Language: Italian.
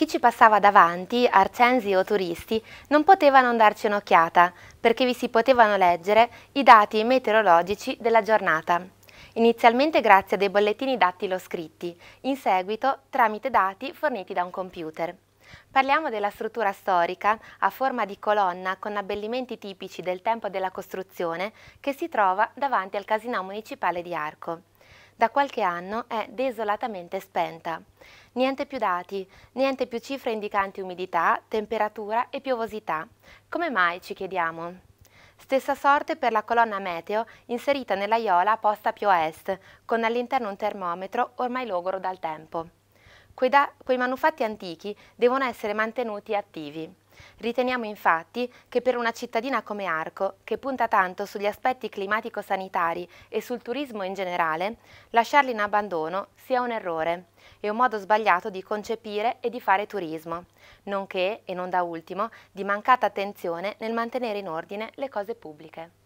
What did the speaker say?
Chi ci passava davanti, arcensi o turisti, non poteva non darci un'occhiata, perché vi si potevano leggere i dati meteorologici della giornata. Inizialmente grazie a dei bollettini dattilo scritti, in seguito tramite dati forniti da un computer. Parliamo della struttura storica a forma di colonna con abbellimenti tipici del tempo della costruzione che si trova davanti al Casinò municipale di Arco da qualche anno è desolatamente spenta. Niente più dati, niente più cifre indicanti umidità, temperatura e piovosità. Come mai ci chiediamo? Stessa sorte per la colonna meteo inserita nella iola posta più a est, con all'interno un termometro ormai logoro dal tempo. Quei, da, quei manufatti antichi devono essere mantenuti attivi. Riteniamo infatti che per una cittadina come Arco, che punta tanto sugli aspetti climatico-sanitari e sul turismo in generale, lasciarli in abbandono sia un errore e un modo sbagliato di concepire e di fare turismo, nonché, e non da ultimo, di mancata attenzione nel mantenere in ordine le cose pubbliche.